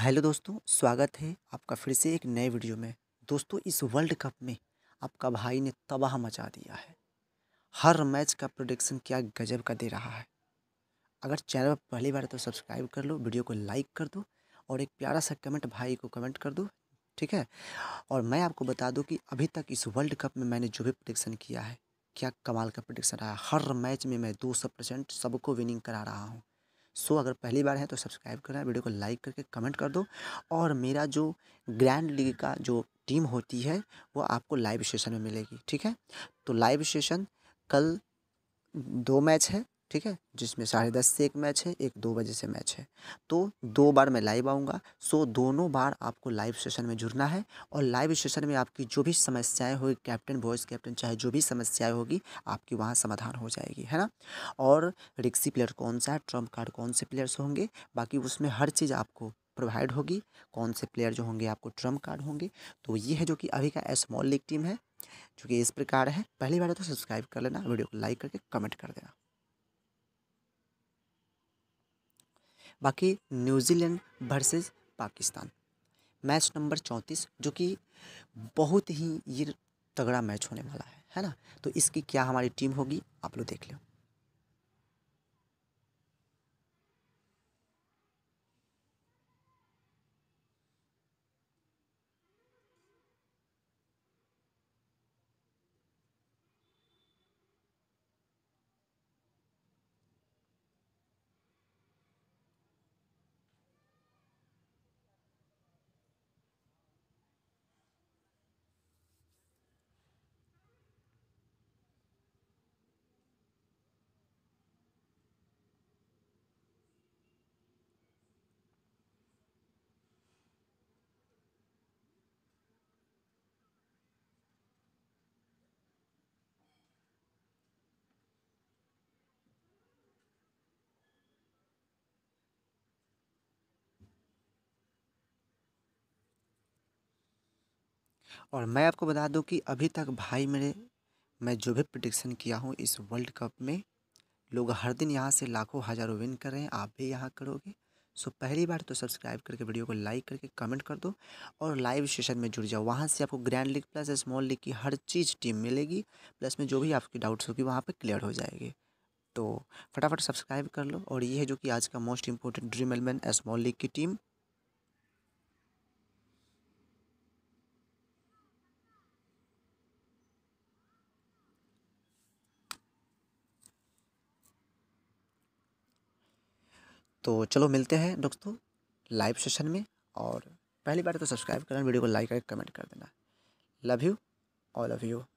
hello दोस्तों स्वागत है आपका फिर से एक नए वीडियो में दोस्तों इस वर्ल्ड कप में आपका भाई ने तबाह मचा दिया है हर मैच का प्रोडिक्शन क्या गजब का दे रहा है अगर चैनल पर पहली बार तो सब्सक्राइब कर लो वीडियो को लाइक कर दो और एक प्यारा सा कमेंट भाई को कमेंट कर दो ठीक है और मैं आपको बता दूँ कि अभी तक इस वर्ल्ड कप में मैंने जो भी प्रोडिक्शन किया है क्या कमाल का प्रोडिक्शन रहा हर मैच में मैं दो सौ परसेंट सबको विनिंग करा रहा हूँ सो अगर पहली बार है तो सब्सक्राइब करना वीडियो को लाइक करके कमेंट कर दो और मेरा जो ग्रैंड लीग का जो टीम होती है वो आपको लाइव सेशन में मिलेगी ठीक है तो लाइव सेशन कल दो मैच है ठीक है जिसमें साढ़े दस से एक मैच है एक दो बजे से मैच है तो दो बार मैं लाइव आऊँगा सो दोनों बार आपको लाइव सेशन में जुड़ना है और लाइव सेशन में आपकी जो भी समस्याएं होगी कैप्टन वॉइस कैप्टन चाहे जो भी समस्याएं होगी आपकी वहाँ समाधान हो जाएगी है ना और रिक्सी प्लेयर कौन सा है ट्रम्प कार्ड कौन से प्लेयर्स होंगे बाकी उसमें हर चीज़ आपको प्रोवाइड होगी कौन से प्लेयर जो होंगे आपको ट्रम्प कार्ड होंगे तो ये है जो कि अभी का स्मॉल लीग टीम है जो कि इस प्रकार है पहली बार तो सब्सक्राइब कर लेना वीडियो को लाइक करके कमेंट कर देना बाकी New Zealand versus Pakistan match number चौंतीस जो कि बहुत ही ये तगड़ा मैच होने वाला है है ना तो इसकी क्या हमारी टीम होगी आप लोग देख लो और मैं आपको बता दूं कि अभी तक भाई मेरे मैं जो भी प्रडिक्शन किया हूँ इस वर्ल्ड कप में लोग हर दिन यहाँ से लाखों हज़ारों विन कर रहे हैं आप भी यहाँ करोगे सो पहली बार तो सब्सक्राइब करके वीडियो को लाइक करके कमेंट कर दो और लाइव सेशन में जुड़ जाओ वहाँ से आपको grand league plus small league की हर चीज़ टीम मिलेगी प्लस में जो भी आपके डाउट्स होगी वहाँ पर क्लियर हो जाएंगे तो फटाफट सब्सक्राइब कर लो और ये है जो कि आज का most important dream eleven small league की टीम तो चलो मिलते हैं दोस्तों लाइव सेशन में और पहली बार तो सब्सक्राइब करना वीडियो को लाइक करके कमेंट कर देना love you all of you